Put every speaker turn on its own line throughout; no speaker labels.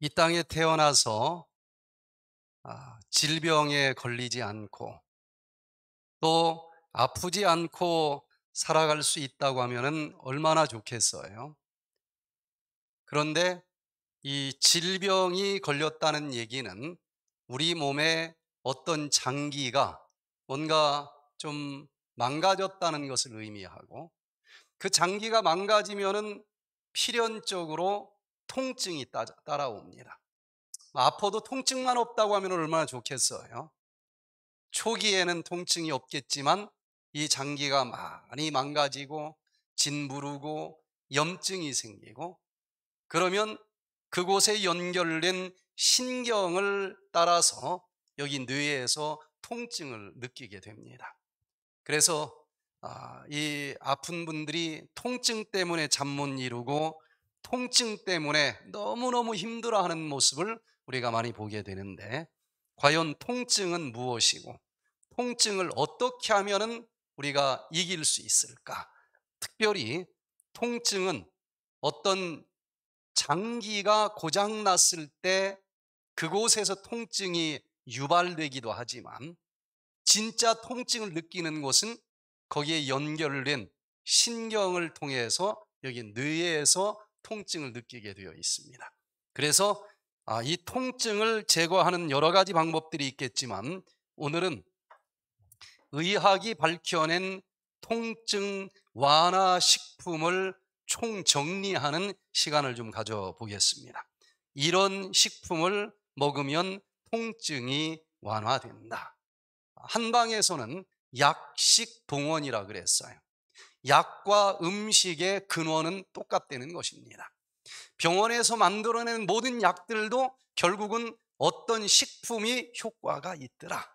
이 땅에 태어나서 아, 질병에 걸리지 않고 또 아프지 않고 살아갈 수 있다고 하면 얼마나 좋겠어요. 그런데 이 질병이 걸렸다는 얘기는 우리 몸에 어떤 장기가 뭔가 좀 망가졌다는 것을 의미하고 그 장기가 망가지면 필연적으로 통증이 따라옵니다. 뭐 아파도 통증만 없다고 하면 얼마나 좋겠어요. 초기에는 통증이 없겠지만 이 장기가 많이 망가지고 진부르고 염증이 생기고 그러면 그곳에 연결된 신경을 따라서 여기 뇌에서 통증을 느끼게 됩니다. 그래서 아, 이 아픈 분들이 통증 때문에 잠 못 이루고 통증 때문에 너무너무 힘들어하는 모습을 우리가 많이 보게 되는데 과연 통증은 무엇이고 통증을 어떻게 하면 우리가 이길 수 있을까? 특별히 통증은 어떤 장기가 고장 났을 때 그곳에서 통증이 유발되기도 하지만 진짜 통증을 느끼는 곳은 거기에 연결된 신경을 통해서 여기 뇌에서 통증을 느끼게 되어 있습니다. 그래서 아, 이 통증을 제거하는 여러 가지 방법들이 있겠지만 오늘은 의학이 밝혀낸 통증 완화 식품을 총정리하는 시간을 좀 가져보겠습니다. 이런 식품을 먹으면 통증이 완화된다. 한방에서는 약식 동원이라 그랬어요. 약과 음식의 근원은 똑같다는 것입니다. 병원에서 만들어낸 모든 약들도 결국은 어떤 식품이 효과가 있더라.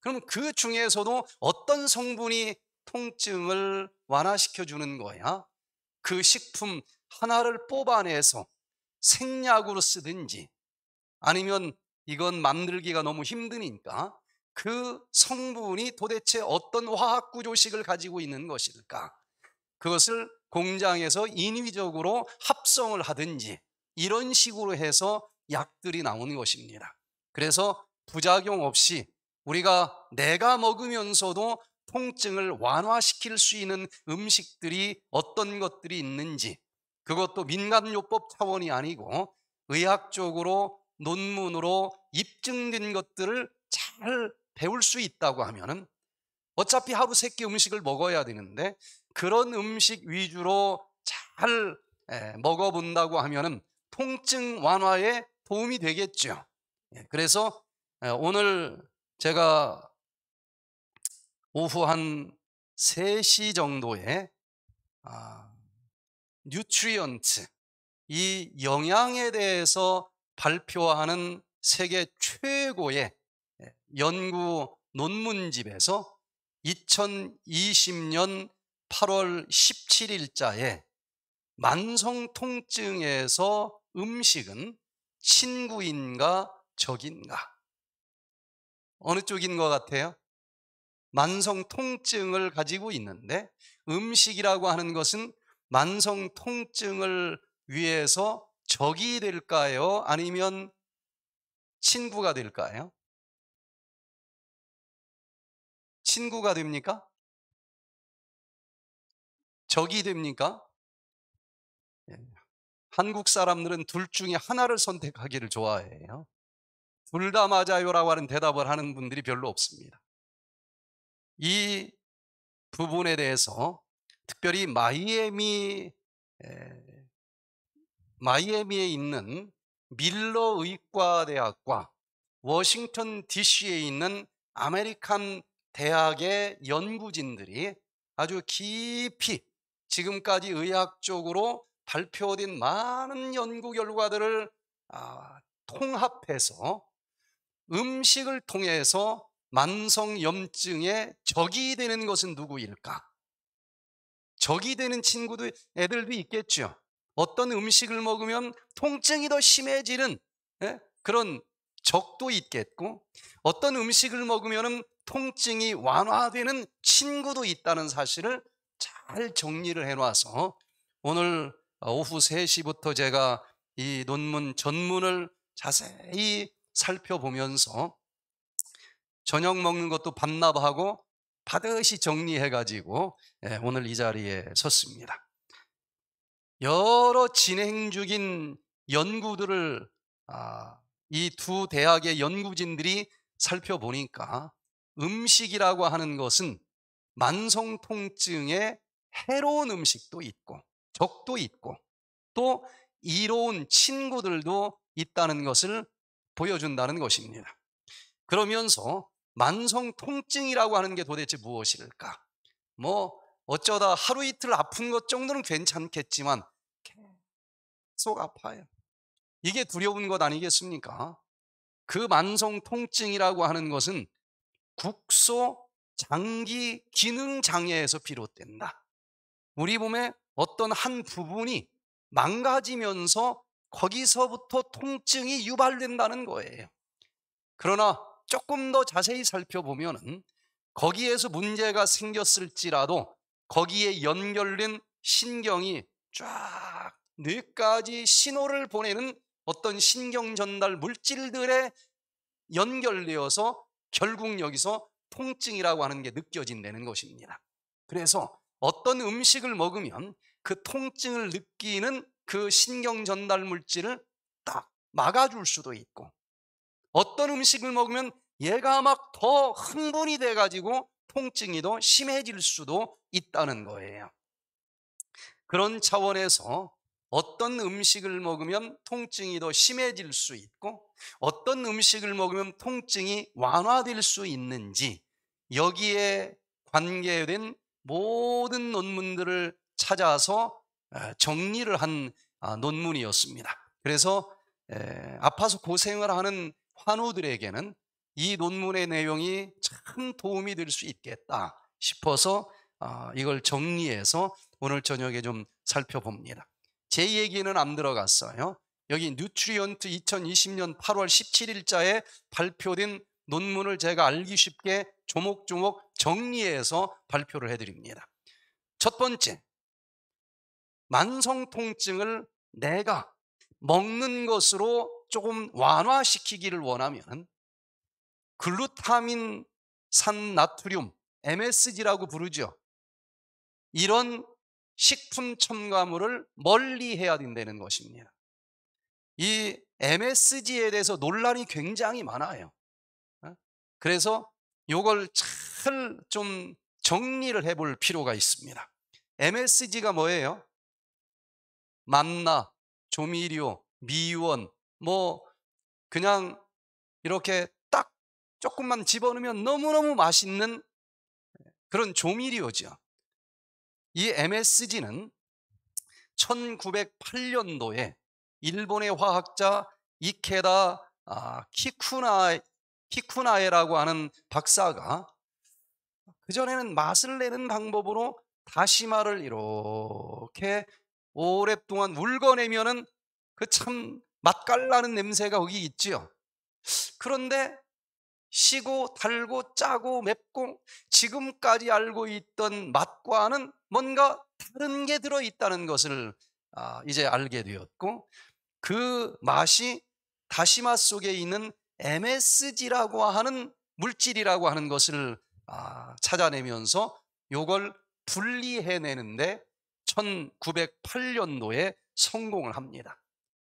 그럼 그 중에서도 어떤 성분이 통증을 완화시켜 주는 거야? 그 식품 하나를 뽑아내서 생약으로 쓰든지 아니면 이건 만들기가 너무 힘드니까 그 성분이 도대체 어떤 화학 구조식을 가지고 있는 것일까? 그것을 공장에서 인위적으로 합성을 하든지 이런 식으로 해서 약들이 나오는 것입니다. 그래서 부작용 없이 우리가 내가 먹으면서도 통증을 완화시킬 수 있는 음식들이 어떤 것들이 있는지 그것도 민간요법 차원이 아니고 의학적으로 논문으로 입증된 것들을 잘 배울 수 있다고 하면 어차피 하루 세끼 음식을 먹어야 되는데 그런 음식 위주로 잘 예, 먹어본다고 하면은 통증 완화에 도움이 되겠죠. 예, 그래서 예, 오늘 제가 오후 한 3시 정도에 아, 뉴트리언트 이 영양에 대해서 발표하는 세계 최고의 연구 논문집에서 2020년 8월 17일자에 만성통증에서 음식은 친구인가 적인가? 어느 쪽인 것 같아요? 만성통증을 가지고 있는데 음식이라고 하는 것은 만성통증을 위해서 적이 될까요? 아니면 친구가 될까요? 친구가 됩니까? 적이 됩니까? 예. 한국 사람들은 둘 중에 하나를 선택하기를 좋아해요. 둘 다 맞아요라고 하는 대답을 하는 분들이 별로 없습니다. 이 부분에 대해서 특별히 마이애미 예, 마이애미에 있는 밀러 의과대학과 워싱턴 DC에 있는 아메리칸 대학의 연구진들이 아주 깊이 지금까지 의학적으로 발표된 많은 연구 결과들을 아, 통합해서 음식을 통해서 만성염증에 적이 되는 것은 누구일까? 적이 되는 친구도 애들도 있겠죠. 어떤 음식을 먹으면 통증이 더 심해지는 예? 그런 적도 있겠고 어떤 음식을 먹으면 통증이 완화되는 친구도 있다는 사실을 잘 정리를 해놔서 오늘 어, 오후 3시부터 제가 이 논문 전문을 자세히 살펴보면서 저녁 먹는 것도 반납하고 받으시 정리해가지고 예, 오늘 이 자리에 섰습니다. 여러 진행 중인 연구들을 아, 이두 대학의 연구진들이 살펴보니까 음식이라고 하는 것은 만성통증에 해로운 음식도 있고 적도 있고 또 이로운 친구들도 있다는 것을 보여준다는 것입니다. 그러면서 만성통증이라고 하는 게 도대체 무엇일까? 뭐 어쩌다 하루 이틀 아픈 것 정도는 괜찮겠지만 계속 아파요. 이게 두려운 것 아니겠습니까? 그 만성통증이라고 하는 것은 국소 장기 기능 장애에서 비롯된다. 우리 몸의 어떤 한 부분이 망가지면서 거기서부터 통증이 유발된다는 거예요. 그러나 조금 더 자세히 살펴보면 거기에서 문제가 생겼을지라도 거기에 연결된 신경이 쫙 뇌까지 신호를 보내는 어떤 신경 전달 물질들에 연결되어서 결국 여기서 통증이라고 하는 게 느껴진다는 것입니다. 그래서 어떤 음식을 먹으면 그 통증을 느끼는 그 신경 전달 물질을 딱 막아줄 수도 있고 어떤 음식을 먹으면 얘가 막 더 흥분이 돼가지고 통증이 더 심해질 수도 있다는 거예요. 그런 차원에서 어떤 음식을 먹으면 통증이 더 심해질 수 있고 어떤 음식을 먹으면 통증이 완화될 수 있는지 여기에 관계된 모든 논문들을 찾아서 정리를 한 아, 논문이었습니다. 그래서 아파서 고생을 하는 환우들에게는 이 논문의 내용이 참 도움이 될 수 있겠다 싶어서 아, 이걸 정리해서 오늘 저녁에 좀 살펴봅니다. 제 얘기는 안 들어갔어요. 여기 뉴트리언트 2020년 8월 17일자에 발표된 논문을 제가 알기 쉽게 조목조목 정리해서 발표를 해드립니다. 첫 번째, 만성통증을 내가 먹는 것으로 조금 완화시키기를 원하면 글루타민 산나트륨, MSG라고 부르죠. 이런 식품 첨가물을 멀리 해야 된다는 것입니다. 이 MSG에 대해서 논란이 굉장히 많아요. 어? 그래서 이걸 잘 좀 정리를 해볼 필요가 있습니다. MSG가 뭐예요? 만나, 조미료, 미원, 뭐 그냥 이렇게 딱 조금만 집어넣으면 너무너무 맛있는 그런 조미료죠. 이 MSG는 1908년도에 일본의 화학자 이케다 아, 키쿠나, 키쿠나에라고 하는 박사가 그전에는 맛을 내는 방법으로 다시마를 이렇게 오랫동안 울거내면은 그 참 맛깔나는 냄새가 거기 있지요. 그런데 시고 달고 짜고 맵고 지금까지 알고 있던 맛과는 뭔가 다른 게 들어있다는 것을 아, 이제 알게 되었고 그 맛이 다시마 속에 있는 MSG라고 하는 물질이라고 하는 것을 아, 찾아내면서 요걸 분리해내는데 1908년도에 성공을 합니다.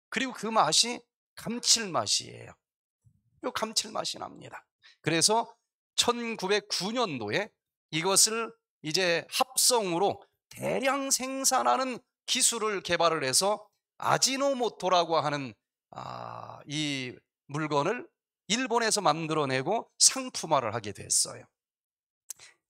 그리고 그 맛이 감칠맛이에요. 요 감칠맛이 납니다. 그래서 1909년도에 이것을 이제 합성으로 대량 생산하는 기술을 개발을 해서 아지노모토라고 하는 아, 이 물건을 일본에서 만들어내고 상품화를 하게 됐어요.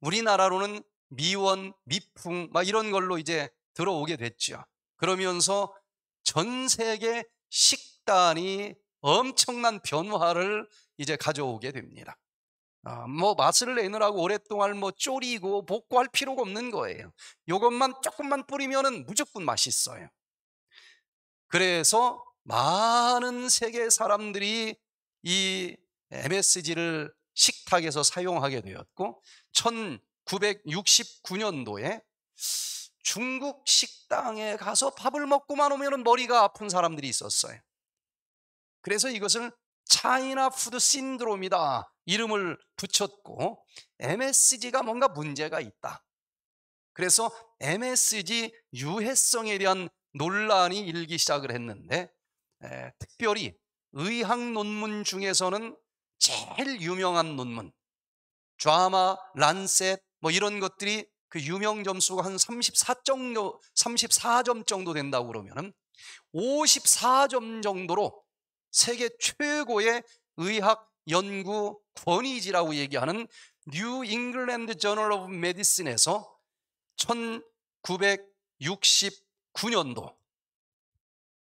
우리나라로는 미원, 미풍 막 이런 걸로 이제 들어오게 됐죠. 그러면서 전 세계 식단이 엄청난 변화를 이제 가져오게 됩니다. 아, 뭐 맛을 내느라고 오랫동안 뭐 졸이고 복구할 필요가 없는 거예요. 요것만 조금만 뿌리면은 무조건 맛있어요. 그래서 많은 세계 사람들이 이 MSG를 식탁에서 사용하게 되었고 1969년도에 중국 식당에 가서 밥을 먹고만 오면 머리가 아픈 사람들이 있었어요. 그래서 이것을 차이나 푸드 신드롬이다 이름을 붙였고 MSG가 뭔가 문제가 있다. 그래서 MSG 유해성에 대한 논란이 일기 시작을 했는데 에, 특별히 의학 논문 중에서는 제일 유명한 논문 좌마, 란셋 뭐 이런 것들이 그 유명 점수가 한34 정도, 34점 정도 된다고 그러면 은 54점 정도로 세계 최고의 의학 연구 권위지라고 얘기하는 뉴 잉글랜드 저널 오브 메디슨에서 1969년도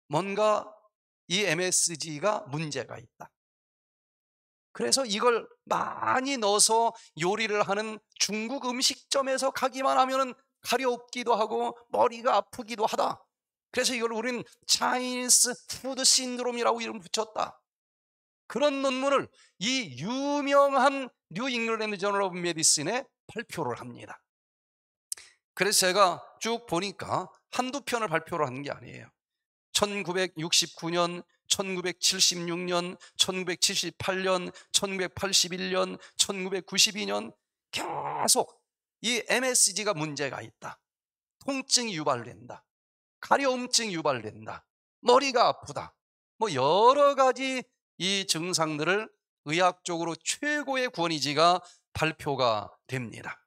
뭔가 이 MSG가 문제가 있다. 그래서 이걸 많이 넣어서 요리를 하는 중국 음식점에서 가기만 하면 가려없기도 하고 머리가 아프기도 하다. 그래서 이걸 우리는 차이니스 푸드 신드롬이라고 이름 붙였다. 그런 논문을 이 유명한 뉴 잉글랜드 저널 오브 메디슨에 발표를 합니다. 그래서 제가 쭉 보니까 한두 편을 발표를 하는 게 아니에요. 1969년, 1976년, 1978년, 1981년, 1992년 계속 이 MSG가 문제가 있다. 통증이 유발된다. 가려움증 유발된다. 머리가 아프다. 뭐 여러 가지 이 증상들을 의학적으로 최고의 권위지가 발표가 됩니다.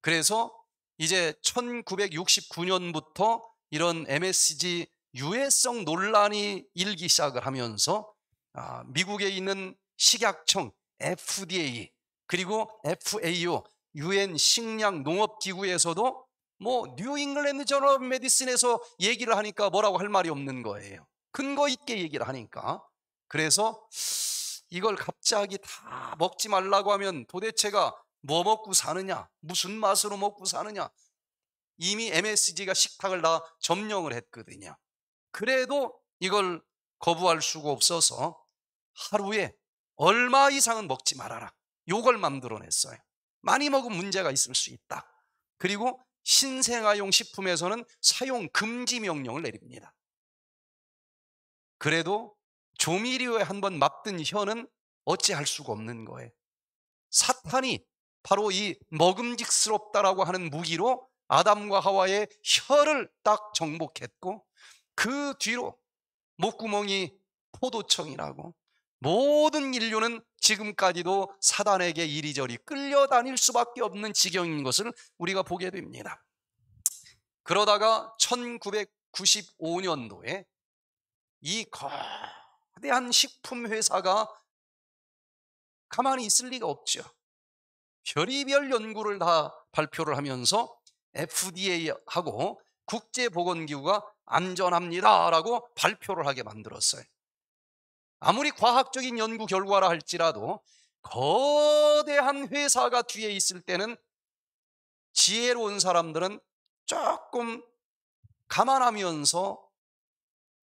그래서 이제 1969년부터 이런 MSG 유해성 논란이 일기 시작을 하면서 아, 미국에 있는 식약청 FDA 그리고 FAO UN 식량농업기구에서도 뭐 뉴잉글랜드 저널 메디슨에서 얘기를 하니까 뭐라고 할 말이 없는 거예요. 근거 있게 얘기를 하니까. 그래서 이걸 갑자기 다 먹지 말라고 하면 도대체가 뭐 먹고 사느냐? 무슨 맛으로 먹고 사느냐? 이미 MSG가 식탁을 다 점령을 했거든요. 그래도 이걸 거부할 수가 없어서 하루에 얼마 이상은 먹지 말아라. 요걸 만들어냈어요. 많이 먹으면 문제가 있을 수 있다. 그리고 신생아용 식품에서는 사용 금지 명령을 내립니다. 그래도 조미료에 한번 맛든 혀는 어찌할 수가 없는 거예요. 사탄이 바로 이 먹음직스럽다라고 하는 무기로 아담과 하와의 혀를 딱 정복했고 그 뒤로 목구멍이 포도청이라고 모든 인류는 지금까지도 사단에게 이리저리 끌려다닐 수밖에 없는 지경인 것을 우리가 보게 됩니다. 그러다가 1995년도에 이 거대한 식품회사가 가만히 있을 리가 없죠. 별의별 연구를 다 발표를 하면서 FDA하고 국제보건기구가 안전합니다라고 발표를 하게 만들었어요. 아무리 과학적인 연구 결과라 할지라도 거대한 회사가 뒤에 있을 때는 지혜로운 사람들은 조금 감안하면서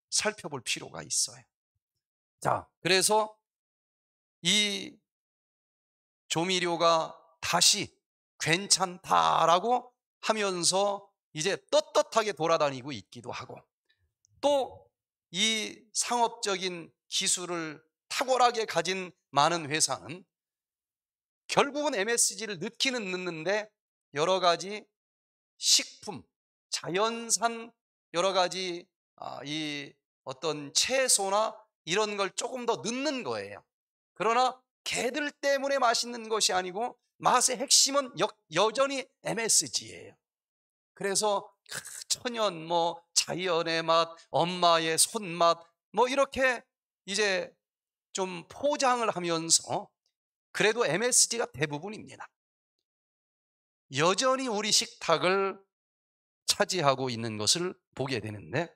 살펴볼 필요가 있어요. 자, 그래서 이 조미료가 다시 괜찮다라고 하면서 이제 떳떳하게 돌아다니고 있기도 하고 또 이 상업적인 기술을 탁월하게 가진 많은 회사는 결국은 MSG를 넣기는 넣는데 여러 가지 식품, 자연산 여러 가지 아, 이 어떤 채소나 이런 걸 조금 더 넣는 거예요. 그러나 개들 때문에 맛있는 것이 아니고 맛의 핵심은 여, 여전히 MSG예요. 그래서 천연 뭐 자연의 맛, 엄마의 손맛 뭐 이렇게 이제 좀 포장을 하면서 그래도 MSG가 대부분입니다. 여전히 우리 식탁을 차지하고 있는 것을 보게 되는데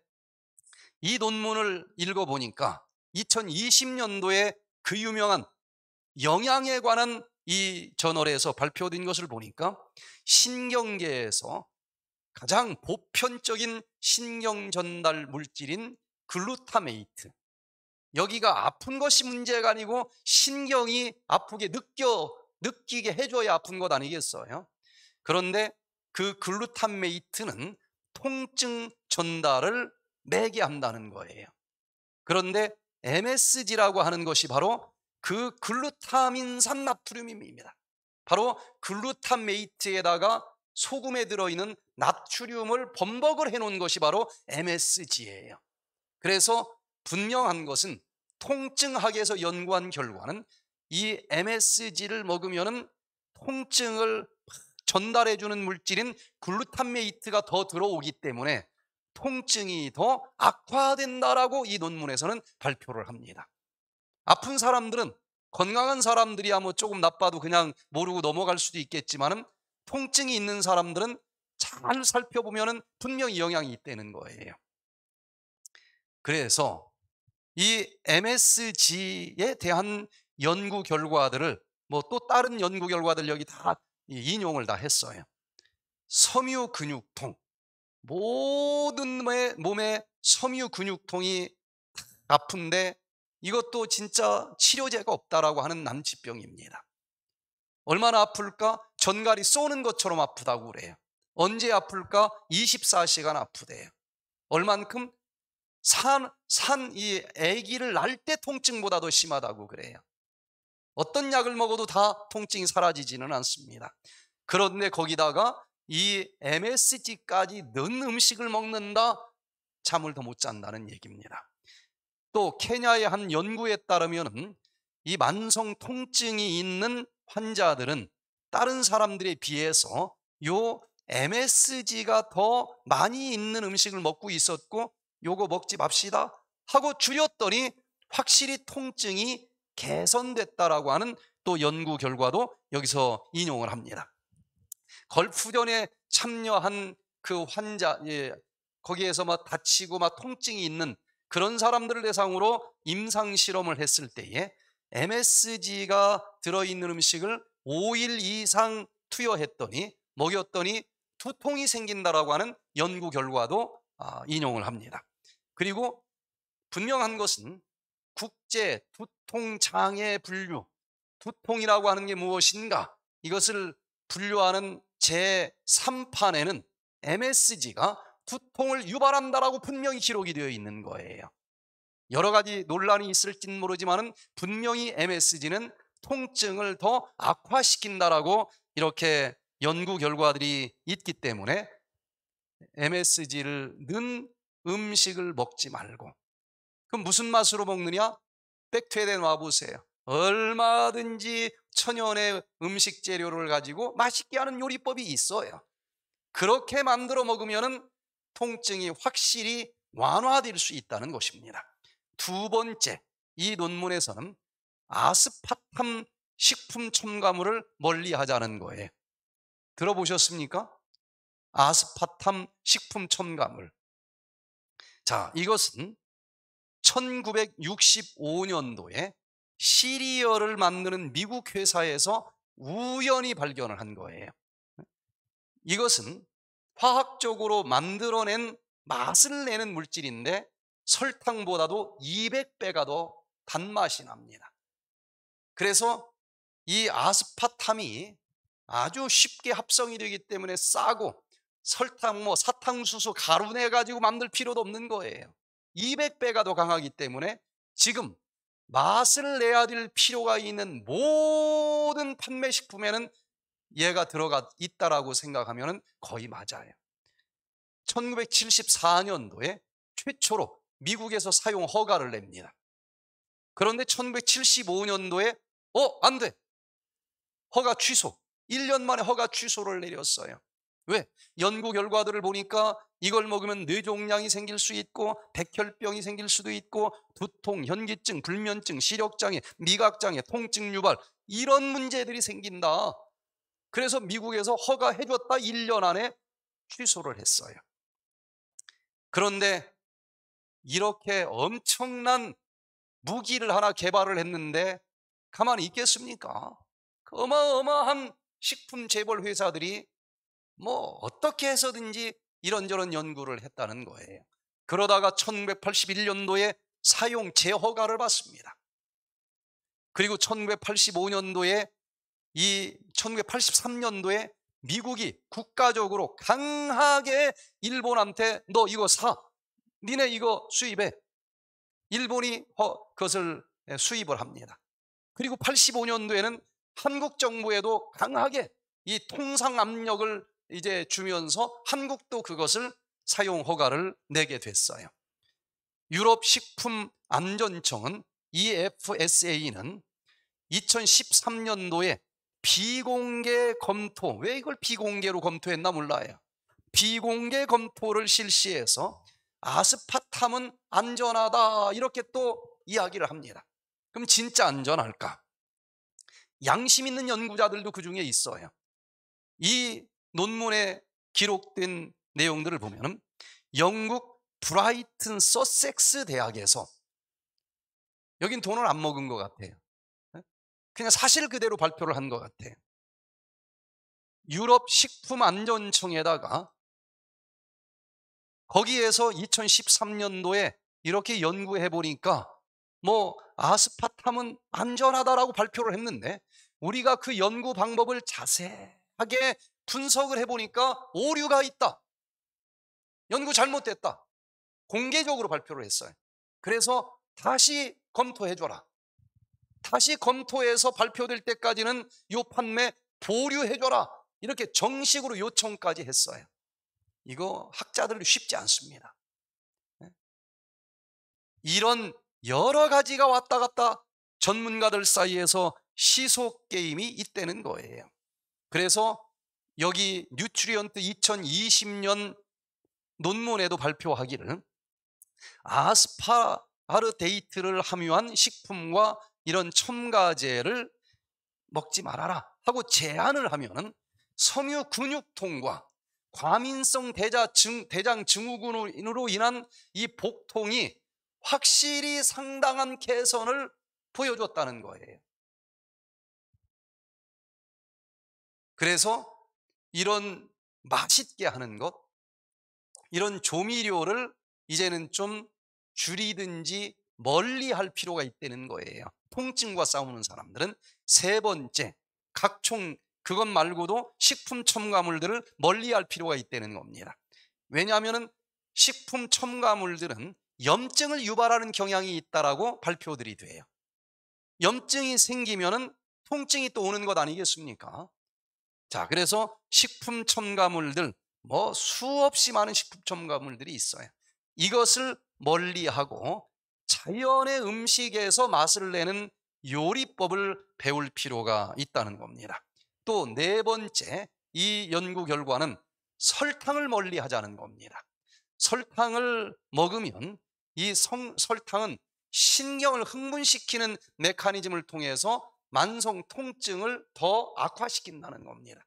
이 논문을 읽어보니까 2020년도에 그 유명한 영양에 관한 이 저널에서 발표된 것을 보니까 신경계에서 가장 보편적인 신경 전달 물질인 글루타메이트 여기가 아픈 것이 문제가 아니고 신경이 아프게 느껴 느끼게 해줘야 아픈 것 아니겠어요? 그런데 그 글루탄메이트는 통증 전달을 매게 한다는 거예요. 그런데 MSG라고 하는 것이 바로 그 글루타민산 나트륨입니다. 바로 글루탄메이트에다가 소금에 들어있는 나트륨을 범벅을 해놓은 것이 바로 MSG예요. 그래서 분명한 것은 통증학에서 연구한 결과는 이 MSG를 먹으면 통증을 전달해주는 물질인 글루탐메이트가 더 들어오기 때문에 통증이 더 악화된다라고 이 논문에서는 발표를 합니다. 아픈 사람들은 건강한 사람들이야 뭐 조금 나빠도 그냥 모르고 넘어갈 수도 있겠지만 통증이 있는 사람들은 잘 살펴보면 분명히 영향이 있다는 거예요. 그래서 이 MSG에 대한 연구 결과들을 뭐 또 다른 연구 결과들 여기 다 인용을 다 했어요. 섬유 근육통 모든 몸에 섬유 근육통이 아픈데 이것도 진짜 치료제가 없다라고 하는 난치병입니다. 얼마나 아플까? 전갈이 쏘는 것처럼 아프다고 그래요. 언제 아플까? 24시간 아프대요. 얼만큼? 산, 산, 이 아기를 낳을 때 통증보다 도 심하다고 그래요. 어떤 약을 먹어도 다 통증이 사라지지는 않습니다. 그런데 거기다가 이 MSG까지 넣은 음식을 먹는다? 잠을 더 못 잔다는 얘기입니다. 또 케냐의 한 연구에 따르면 이 만성 통증이 있는 환자들은 다른 사람들에 비해서 요 MSG가 더 많이 있는 음식을 먹고 있었고 요거 먹지 맙시다 하고 줄였더니 확실히 통증이 개선됐다라고 하는 또 연구 결과도 여기서 인용을 합니다. 걸프전에 참여한 그 환자, 예, 거기에서 막 다치고 막 통증이 있는 그런 사람들을 대상으로 임상 실험을 했을 때에 MSG가 들어있는 음식을 5일 이상 투여했더니 먹였더니 두통이 생긴다라고 하는 연구 결과도 아, 인용을 합니다. 그리고 분명한 것은 국제 두통 장애 분류, 두통이라고 하는 게 무엇인가 이것을 분류하는 제3판에는 MSG가 두통을 유발한다라고 분명히 기록이 되어 있는 거예요. 여러 가지 논란이 있을진 모르지만 분명히 MSG는 통증을 더 악화시킨다라고 이렇게 연구 결과들이 있기 때문에 MSG를 넣은 음식을 먹지 말고 그럼 무슨 맛으로 먹느냐? 백퇴된 와보세요. 얼마든지 천연의 음식 재료를 가지고 맛있게 하는 요리법이 있어요. 그렇게 만들어 먹으면 통증이 확실히 완화될 수 있다는 것입니다. 두 번째, 이 논문에서는 아스파탐 식품 첨가물을 멀리 하자는 거예요. 들어보셨습니까? 아스파탐 식품 첨가물. 자, 이것은 1965년도에 시리얼을 만드는 미국 회사에서 우연히 발견을 한 거예요. 이것은 화학적으로 만들어낸 맛을 내는 물질인데 설탕보다도 200배가 더 단맛이 납니다. 그래서 이 아스파탐이 아주 쉽게 합성이 되기 때문에 싸고 설탕, 뭐 사탕수수, 가루 내가지고 만들 필요도 없는 거예요. 200배가 더 강하기 때문에 지금 맛을 내야 될 필요가 있는 모든 판매 식품에는 얘가 들어가 있다라고 생각하면 거의 맞아요. 1974년도에 최초로 미국에서 사용 허가를 냅니다. 그런데 1975년도에 어, 안 돼. 허가 취소. 1년 만에 허가 취소를 내렸어요. 왜? 연구 결과들을 보니까 이걸 먹으면 뇌종양이 생길 수 있고 백혈병이 생길 수도 있고 두통, 현기증, 불면증, 시력장애, 미각장애, 통증 유발 이런 문제들이 생긴다. 그래서 미국에서 허가해줬다 1년 안에 취소를 했어요. 그런데 이렇게 엄청난 무기를 하나 개발을 했는데 가만히 있겠습니까? 그 어마어마한 식품 재벌 회사들이 뭐 어떻게 해서든지 이런저런 연구를 했다는 거예요. 그러다가 1981년도에 사용 재허가를 받습니다. 그리고 1985년도에 이 1983년도에 미국이 국가적으로 강하게 일본한테 너 이거 사. 니네 이거 수입해. 일본이 그것을 예, 수입을 합니다. 그리고 85년도에는 한국 정부에도 강하게 이 통상 압력을 이제 주면서 한국도 그것을 사용 허가를 내게 됐어요. 유럽 식품 안전청은 EFSA는 2013년도에 비공개 검토, 왜 이걸 비공개로 검토했나 몰라요. 비공개 검토를 실시해서 아스파탐은 안전하다 이렇게 또 이야기를 합니다. 그럼 진짜 안전할까? 양심 있는 연구자들도 그 중에 있어요. 이 논문에 기록된 내용들을 보면 영국 브라이튼 서섹스 대학에서 여긴 돈을 안 먹은 것 같아요. 예? 그냥 사실 그대로 발표를 한 것 같아요. 유럽 식품안전청에다가 거기에서 2013년도에 이렇게 연구해 보니까 뭐 아스파탐은 안전하다라고 발표를 했는데 우리가 그 연구 방법을 자세하게 분석을 해보니까 오류가 있다. 연구 잘못됐다. 공개적으로 발표를 했어요. 그래서 다시 검토해줘라. 다시 검토해서 발표될 때까지는 요 판매 보류해줘라. 이렇게 정식으로 요청까지 했어요. 이거 학자들도 쉽지 않습니다. 네? 이런 여러 가지가 왔다 갔다 전문가들 사이에서 시속 게임이 있다는 거예요. 그래서 여기 뉴트리언트 2020년 논문에도 발표하기를 아스파르데이트를 함유한 식품과 이런 첨가제를 먹지 말아라 하고 제안을 하면은 섬유 근육통과 과민성 대자증, 대장 증후군으로 인한 이 복통이 확실히 상당한 개선을 보여줬다는 거예요. 그래서 이런 맛있게 하는 것, 이런 조미료를 이제는 좀 줄이든지 멀리 할 필요가 있다는 거예요. 통증과 싸우는 사람들은 세 번째, 각종 그것 말고도 식품 첨가물들을 멀리 할 필요가 있다는 겁니다. 왜냐하면 식품 첨가물들은 염증을 유발하는 경향이 있다라고 발표들이 돼요. 염증이 생기면 통증이 또 오는 것 아니겠습니까? 자, 그래서 식품 첨가물들, 뭐 수없이 많은 식품 첨가물들이 있어요. 이것을 멀리하고 자연의 음식에서 맛을 내는 요리법을 배울 필요가 있다는 겁니다. 또 네 번째, 이 연구 결과는 설탕을 멀리 하자는 겁니다. 설탕을 먹으면 이 성, 설탕은 신경을 흥분시키는 메커니즘을 통해서 만성 통증을 더 악화시킨다는 겁니다.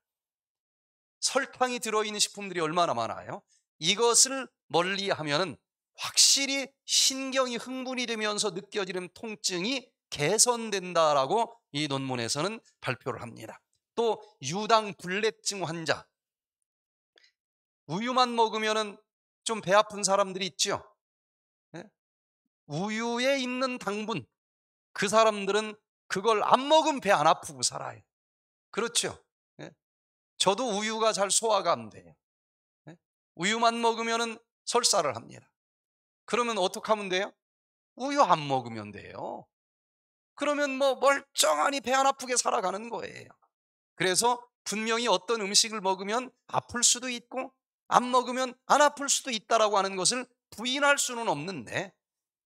설탕이 들어있는 식품들이 얼마나 많아요? 이것을 멀리 하면은 확실히 신경이 흥분이 되면서 느껴지는 통증이 개선된다라고 이 논문에서는 발표를 합니다. 또 유당 불내증 환자 우유만 먹으면은 좀 배 아픈 사람들이 있죠. 예? 우유에 있는 당분 그 사람들은 그걸 안 먹으면 배 안 아프고 살아요. 그렇죠? 예? 저도 우유가 잘 소화가 안 돼요. 예? 우유만 먹으면 설사를 합니다. 그러면 어떻게 하면 돼요? 우유 안 먹으면 돼요. 그러면 뭐 멀쩡하니 배 안 아프게 살아가는 거예요. 그래서 분명히 어떤 음식을 먹으면 아플 수도 있고 안 먹으면 안 아플 수도 있다라고 하는 것을 부인할 수는 없는데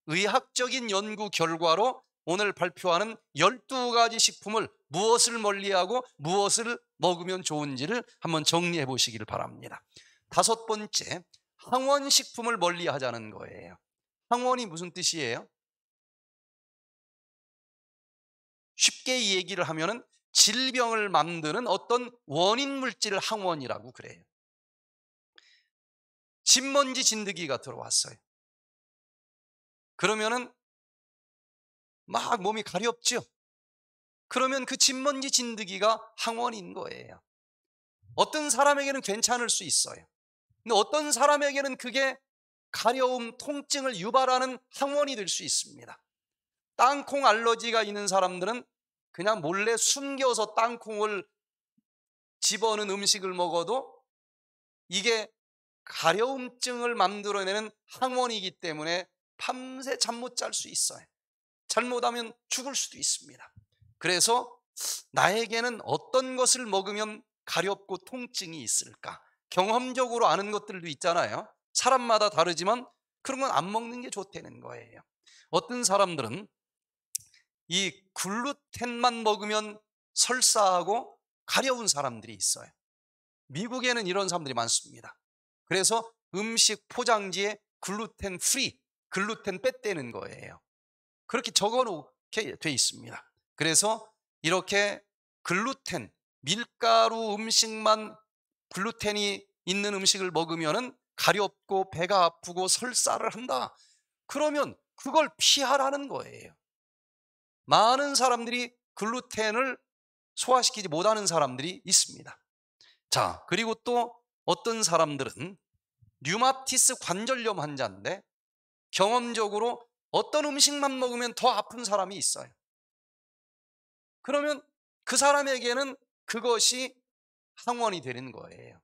의학적인 연구 결과로 오늘 발표하는 12가지 식품을 무엇을 멀리하고 무엇을 먹으면 좋은지를 한번 정리해 보시기를 바랍니다. 다섯 번째, 항원식품을 멀리하자는 거예요. 항원이 무슨 뜻이에요? 쉽게 얘기를 하면 은 질병을 만드는 어떤 원인 물질을 항원이라고 그래요. 진먼지 진드기가 들어왔어요. 그러면은 막 몸이 가렵죠. 그러면 그 진먼지 진드기가 항원인 거예요. 어떤 사람에게는 괜찮을 수 있어요. 근데 어떤 사람에게는 그게 가려움, 통증을 유발하는 항원이 될 수 있습니다. 땅콩 알러지가 있는 사람들은 그냥 몰래 숨겨서 땅콩을 집어넣은 음식을 먹어도 이게 가려움증을 만들어내는 항원이기 때문에 밤새 잠 못 잘 수 있어요. 잘못하면 죽을 수도 있습니다. 그래서 나에게는 어떤 것을 먹으면 가렵고 통증이 있을까? 경험적으로 아는 것들도 있잖아요. 사람마다 다르지만 그런 건 안 먹는 게 좋다는 거예요. 어떤 사람들은 이 글루텐만 먹으면 설사하고 가려운 사람들이 있어요. 미국에는 이런 사람들이 많습니다. 그래서 음식 포장지에 글루텐 프리, 글루텐 뺐대는 거예요. 그렇게 적어놓게 돼 있습니다. 그래서 이렇게 글루텐, 밀가루 음식만 글루텐이 있는 음식을 먹으면 가렵고 배가 아프고 설사를 한다. 그러면 그걸 피하라는 거예요. 많은 사람들이 글루텐을 소화시키지 못하는 사람들이 있습니다. 자, 그리고 또 어떤 사람들은 류마티스 관절염 환자인데 경험적으로 어떤 음식만 먹으면 더 아픈 사람이 있어요. 그러면 그 사람에게는 그것이 항원이 되는 거예요.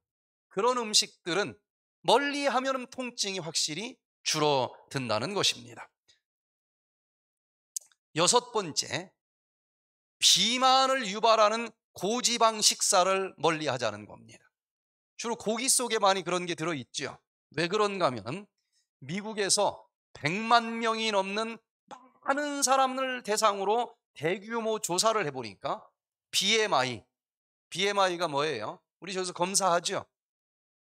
그런 음식들은 멀리 하면 통증이 확실히 줄어든다는 것입니다. 여섯 번째, 비만을 유발하는 고지방 식사를 멀리 하자는 겁니다. 주로 고기 속에 많이 그런 게 들어있죠. 왜 그런가 하면 미국에서 100만 명이 넘는 많은 사람을 대상으로 대규모 조사를 해보니까 BMI, BMI가 뭐예요? 우리 저기서 검사하죠.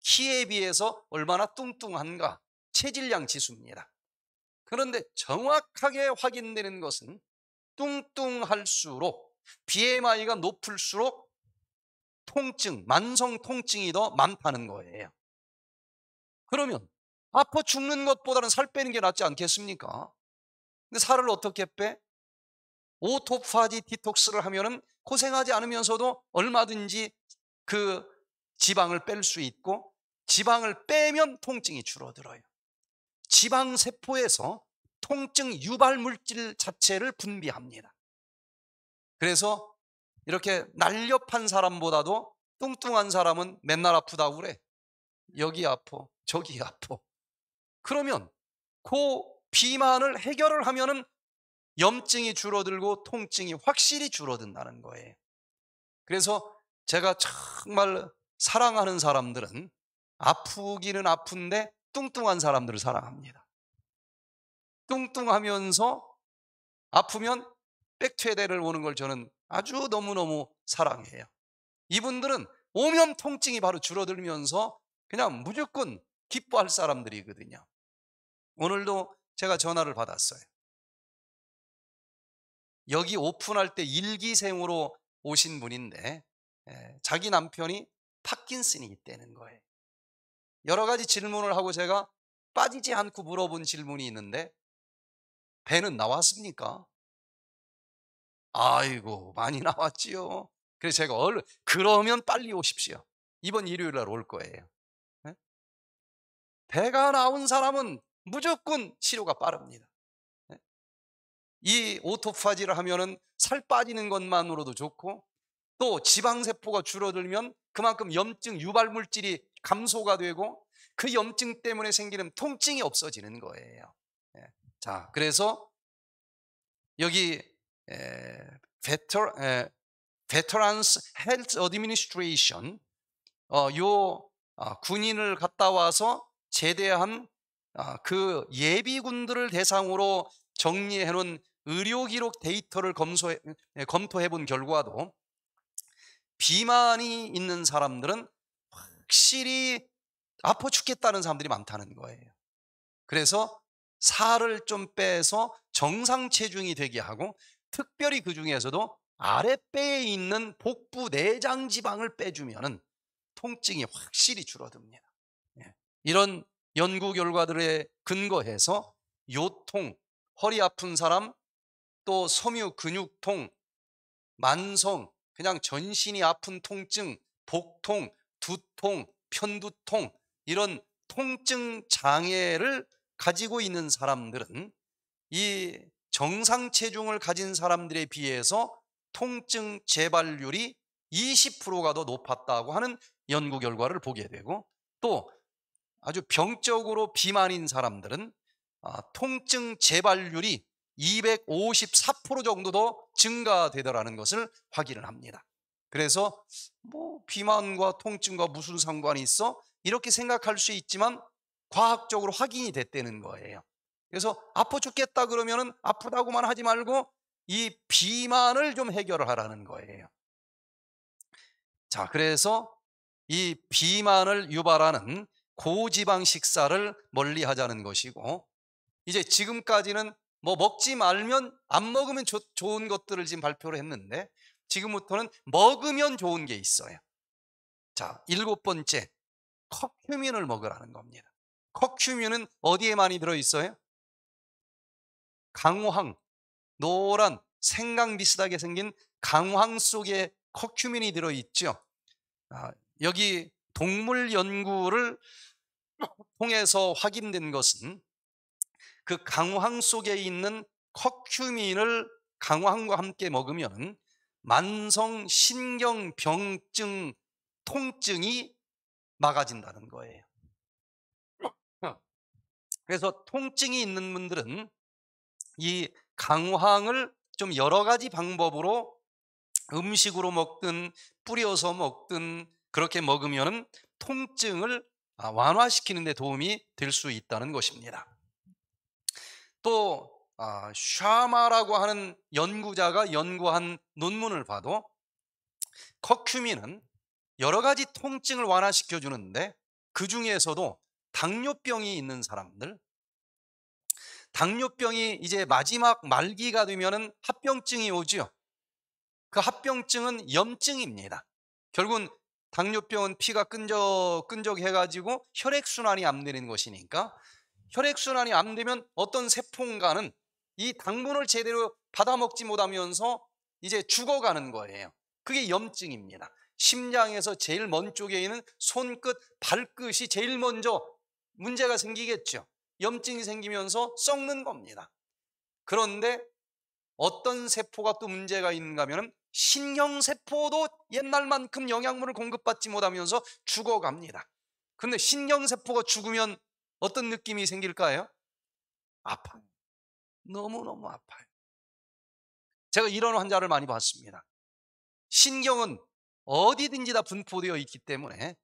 키에 비해서 얼마나 뚱뚱한가 체질량 지수입니다. 그런데 정확하게 확인되는 것은 뚱뚱할수록 BMI가 높을수록 통증, 만성 통증이 더 많다는 거예요. 그러면 아파 죽는 것보다는 살 빼는 게 낫지 않겠습니까? 근데 살을 어떻게 빼? 오토파지 디톡스를 하면은 고생하지 않으면서도 얼마든지 그 지방을 뺄 수 있고 지방을 빼면 통증이 줄어들어요. 지방세포에서 통증 유발 물질 자체를 분비합니다. 그래서 이렇게 날렵한 사람보다도 뚱뚱한 사람은 맨날 아프다고 그래. 여기 아퍼 저기 아퍼 그러면 그 비만을 해결을 하면은 염증이 줄어들고 통증이 확실히 줄어든다는 거예요. 그래서 제가 정말 사랑하는 사람들은 아프기는 아픈데 뚱뚱한 사람들을 사랑합니다. 뚱뚱하면서 아프면 백퇴대를 오는 걸 저는 아주 너무너무 사랑해요. 이분들은 오면 통증이 바로 줄어들면서 그냥 무조건 기뻐할 사람들이거든요. 오늘도 제가 전화를 받았어요. 여기 오픈할 때 일기생으로 오신 분인데 예, 자기 남편이 파킨슨이 있다는 거예요. 여러 가지 질문을 하고 제가 빠지지 않고 물어본 질문이 있는데 배는 나왔습니까? 아이고 많이 나왔지요. 그래서 제가 얼른 그러면 빨리 오십시오. 이번 일요일 날 올 거예요. 예? 배가 나온 사람은 무조건 치료가 빠릅니다. 네. 이 오토파지를 하면은 살 빠지는 것만으로도 좋고 또 지방세포가 줄어들면 그만큼 염증 유발 물질이 감소가 되고 그 염증 때문에 생기는 통증이 없어지는 거예요. 예. 자, 그래서 여기 에, 베터, 에, Veterans Health Administration 어, 요 어, 군인을 갔다 와서 제대한 아, 그 예비군들을 대상으로 정리해 놓은 의료 기록 데이터를 검소해, 예, 검토해 본 결과도 비만이 있는 사람들은 확실히 아파 죽겠다는 사람들이 많다는 거예요. 그래서 살을 좀 빼서 정상 체중이 되게 하고 특별히 그 중에서도 아랫배에 있는 복부 내장 지방을 빼주면 통증이 확실히 줄어듭니다. 예, 이런 연구 결과들에 근거해서 요통, 허리 아픈 사람, 또 섬유 근육통, 만성, 그냥 전신이 아픈 통증, 복통, 두통, 편두통 이런 통증 장애를 가지고 있는 사람들은 이 정상 체중을 가진 사람들에 비해서 통증 재발률이 20%가 더 높았다고 하는 연구 결과를 보게 되고 또 아주 병적으로 비만인 사람들은 아, 통증 재발률이 254% 정도 더 증가되더라는 것을 확인을 합니다. 그래서 뭐 비만과 통증과 무슨 상관이 있어? 이렇게 생각할 수 있지만 과학적으로 확인이 됐다는 거예요. 그래서 아파 죽겠다 그러면은 아프다고만 하지 말고 이 비만을 좀 해결을 하라는 거예요. 자, 그래서 이 비만을 유발하는 고지방 식사를 멀리 하자는 것이고 이제 지금까지는 뭐 먹지 말면 안 먹으면 좋, 좋은 것들을 지금 발표를 했는데 지금부터는 먹으면 좋은 게 있어요. 자, 일곱 번째 커큐민을 먹으라는 겁니다. 커큐민은 어디에 많이 들어 있어요? 강황, 노란 생강 비슷하게 생긴 강황 속에 커큐민이 들어 있죠. 아, 여기 동물 연구를 통해서 확인된 것은 그 강황 속에 있는 커큐민을 강황과 함께 먹으면 만성 신경병증 통증이 막아진다는 거예요. 그래서 통증이 있는 분들은 이 강황을 좀 여러 가지 방법으로 음식으로 먹든 뿌려서 먹든 그렇게 먹으면 통증을 아, 완화시키는 데 도움이 될 수 있다는 것입니다. 또 아, 샤마라고 하는 연구자가 연구한 논문을 봐도 커큐민은 여러 가지 통증을 완화시켜 주는데 그 중에서도 당뇨병이 있는 사람들 당뇨병이 이제 마지막 말기가 되면 합병증이 오지요. 그 합병증은 염증입니다. 결국은 당뇨병은 피가 끈적 끈적해가지고 혈액 순환이 안 되는 것이니까 혈액 순환이 안 되면 어떤 세포인가는 이 당분을 제대로 받아 먹지 못하면서 이제 죽어가는 거예요. 그게 염증입니다. 심장에서 제일 먼 쪽에 있는 손끝, 발끝이 제일 먼저 문제가 생기겠죠. 염증이 생기면서 썩는 겁니다. 그런데 어떤 세포가 또 문제가 있는가 하면 신경세포도 옛날만큼 영양분을 공급받지 못하면서 죽어갑니다. 근데 신경세포가 죽으면 어떤 느낌이 생길까요? 아파요. 너무너무 아파요. 제가 이런 환자를 많이 봤습니다. 신경은 어디든지 다 분포되어 있기 때문에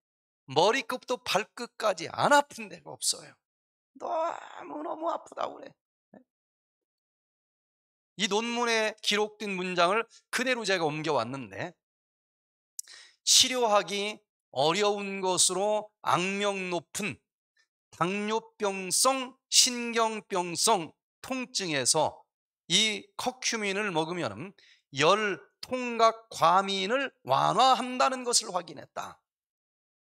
머리끝도 발끝까지 안 아픈 데가 없어요. 너무너무 아프다고 그래. 이 논문에 기록된 문장을 그대로 제가 옮겨왔는데 치료하기 어려운 것으로 악명 높은 당뇨병성, 신경병성 통증에서 이 커큐민을 먹으면 열 통각 과민을 완화한다는 것을 확인했다.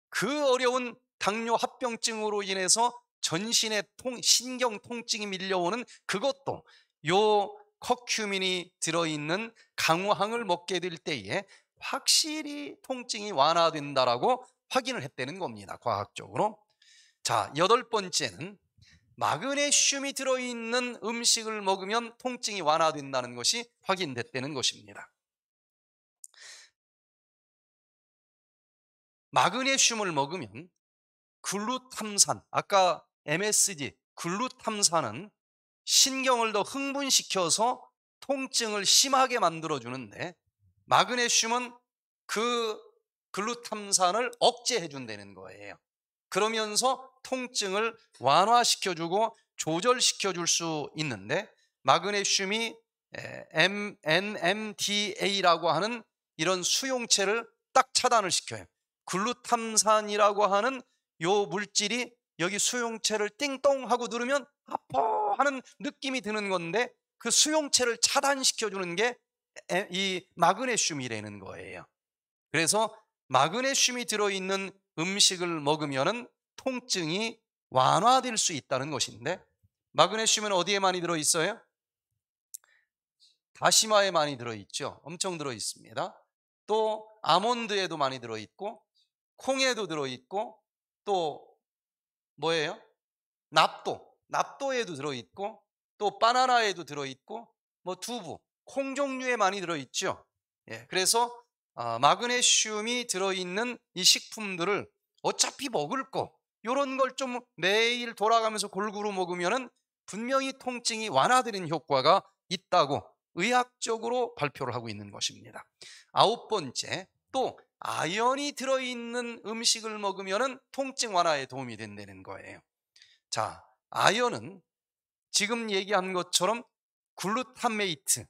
그 어려운 당뇨 합병증으로 인해서 전신의 통, 신경 통증이 밀려오는 그것도 요 커큐민이 들어있는 강황을 먹게 될 때에 확실히 통증이 완화된다라고 확인을 했다는 겁니다. 과학적으로. 자, 여덟 번째는 마그네슘이 들어있는 음식을 먹으면 통증이 완화된다는 것이 확인됐다는 것입니다. 마그네슘을 먹으면 글루탐산, 아까 MSG, 글루탐산은 신경을 더 흥분시켜서 통증을 심하게 만들어주는데 마그네슘은 그 글루탐산을 억제해준다는 거예요. 그러면서 통증을 완화시켜주고 조절시켜줄 수 있는데 마그네슘이 NMDA라고 하는 이런 수용체를 딱 차단을 시켜요. 글루탐산이라고 하는 요 물질이 여기 수용체를 띵동 하고 누르면 아파 하는 느낌이 드는 건데 그 수용체를 차단시켜 주는 게 이 마그네슘이라는 거예요. 그래서 마그네슘이 들어 있는 음식을 먹으면 통증이 완화될 수 있다는 것인데 마그네슘은 어디에 많이 들어 있어요? 다시마에 많이 들어 있죠. 엄청 들어 있습니다. 또 아몬드에도 많이 들어 있고 콩에도 들어 있고 또 뭐예요? 납도 납도에도 들어있고 또 바나나에도 들어있고 뭐 두부, 콩 종류에 많이 들어있죠. 예, 그래서 아, 마그네슘이 들어있는 이 식품들을 어차피 먹을 거 이런 걸 좀 매일 돌아가면서 골고루 먹으면 분명히 통증이 완화되는 효과가 있다고 의학적으로 발표를 하고 있는 것입니다. 아홉 번째, 또 아연이 들어있는 음식을 먹으면 통증 완화에 도움이 된다는 거예요. 자, 아연은 지금 얘기한 것처럼 글루탐메이트,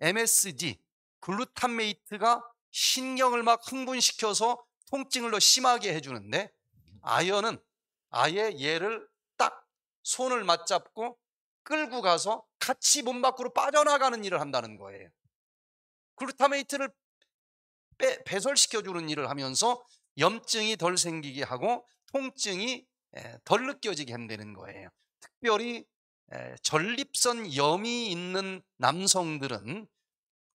m s g 글루탐메이트가 신경을 막 흥분시켜서 통증을 더 심하게 해주는데 아연은 아예 얘를 딱 손을 맞잡고 끌고 가서 같이 몸 밖으로 빠져나가는 일을 한다는 거예요. 글루타메이트를 배, 배설시켜주는 일을 하면서 염증이 덜 생기게 하고 통증이 예, 덜 느껴지게 한다는 거예요. 특별히 예, 전립선 염이 있는 남성들은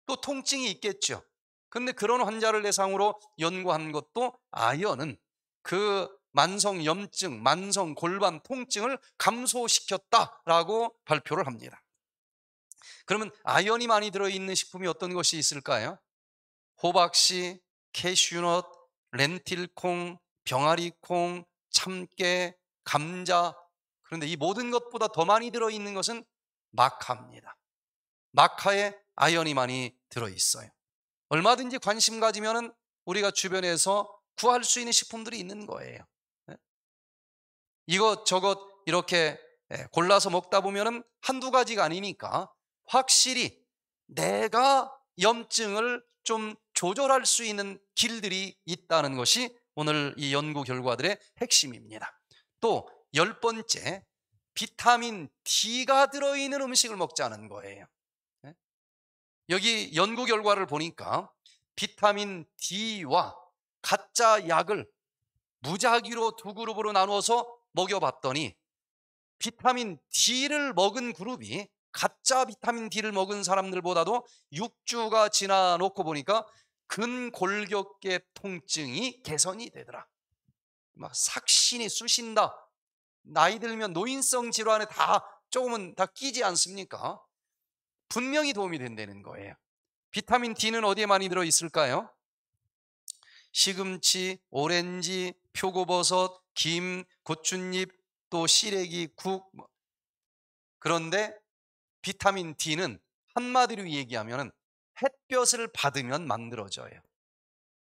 또 통증이 있겠죠. 그런데 그런 환자를 대상으로 연구한 것도 아연은 그 만성 염증, 만성 골반 통증을 감소시켰다라고 발표를 합니다. 그러면 아연이 많이 들어있는 식품이 어떤 것이 있을까요? 호박씨, 캐슈넛, 렌틸콩, 병아리콩, 참깨, 감자. 그런데 이 모든 것보다 더 많이 들어있는 것은 마카입니다. 마카에 아연이 많이 들어있어요. 얼마든지 관심 가지면 우리가 주변에서 구할 수 있는 식품들이 있는 거예요. 예? 이것 저것 이렇게 예, 골라서 먹다 보면 한두 가지가 아니니까 확실히 내가 염증을 좀 조절할 수 있는 길들이 있다는 것이 오늘 이 연구 결과들의 핵심입니다. 또 열 번째, 비타민 D가 들어있는 음식을 먹자는 거예요. 예? 여기 연구 결과를 보니까 비타민 D와 가짜 약을 무작위로 두 그룹으로 나누어서 먹여봤더니 비타민 D를 먹은 그룹이 가짜 비타민 D를 먹은 사람들보다도 6주가 지나 놓고 보니까 근골격계 통증이 개선이 되더라. 막 삭신이 쑤신다. 나이 들면 노인성 질환에 다 조금은 다 끼지 않습니까? 분명히 도움이 된다는 거예요. 비타민 D는 어디에 많이 들어 있을까요? 시금치, 오렌지, 표고버섯, 김, 고춧잎, 또 시래기, 국. 뭐. 그런데 비타민 D는 한마디로 얘기하면 햇볕을 받으면 만들어져요.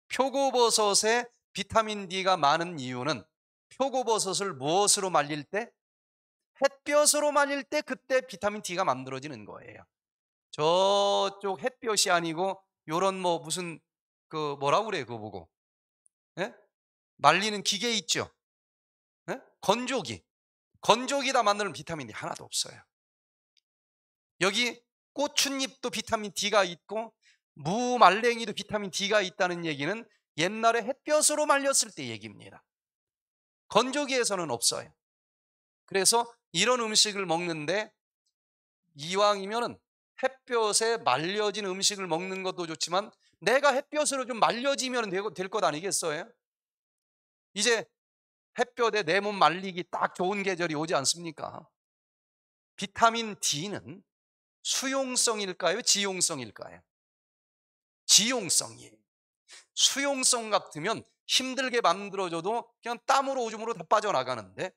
표고버섯에 비타민 D가 많은 이유는 표고버섯을 무엇으로 말릴 때? 햇볕으로 말릴 때 그때 비타민 D가 만들어지는 거예요. 저쪽 햇볕이 아니고 요런 뭐 무슨 그 뭐라고 그래 그거 보고 예? 말리는 기계 있죠. 예? 건조기. 건조기다 만드는 비타민 D 하나도 없어요. 여기 고춧잎도 비타민 D가 있고 무말랭이도 비타민 D가 있다는 얘기는 옛날에 햇볕으로 말렸을 때 얘기입니다. 건조기에서는 없어요. 그래서 이런 음식을 먹는데 이왕이면 햇볕에 말려진 음식을 먹는 것도 좋지만 내가 햇볕으로 좀 말려지면 될 것 아니겠어요? 이제 햇볕에 내 몸 말리기 딱 좋은 계절이 오지 않습니까? 비타민 D는 수용성일까요? 지용성일까요? 지용성이에요. 수용성 같으면 힘들게 만들어져도 그냥 땀으로 오줌으로 다 빠져나가는데